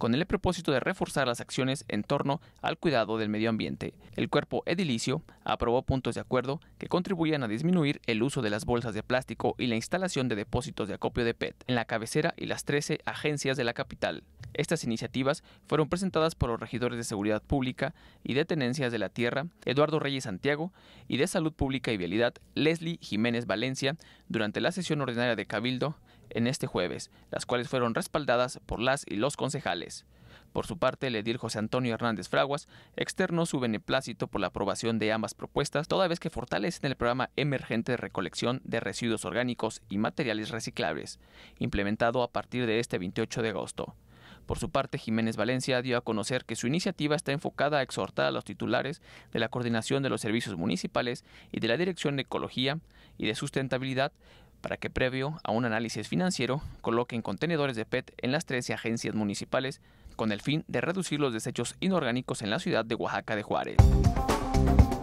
con el propósito de reforzar las acciones en torno al cuidado del medio ambiente. El cuerpo edilicio aprobó puntos de acuerdo que contribuían a disminuir el uso de las bolsas de plástico y la instalación de depósitos de acopio de PET en la cabecera y las 13 agencias de la capital. Estas iniciativas fueron presentadas por los regidores de Seguridad Pública y de Tenencias de la Tierra, Eduardo Reyes Santiago, y de Salud Pública y Vialidad, Leslie Jiménez Valencia, durante la sesión ordinaria de Cabildo en este jueves, las cuales fueron respaldadas por las y los concejales. Por su parte, el edil José Antonio Hernández Fraguas externó su beneplácito por la aprobación de ambas propuestas, toda vez que fortalecen el programa emergente de recolección de residuos orgánicos y materiales reciclables, implementado a partir de este 28 de agosto. Por su parte, Jiménez Valencia dio a conocer que su iniciativa está enfocada a exhortar a los titulares de la Coordinación de los Servicios Municipales y de la Dirección de Ecología y de Sustentabilidad para que previo a un análisis financiero coloquen contenedores de PET en las 13 agencias municipales con el fin de reducir los desechos inorgánicos en la ciudad de Oaxaca de Juárez.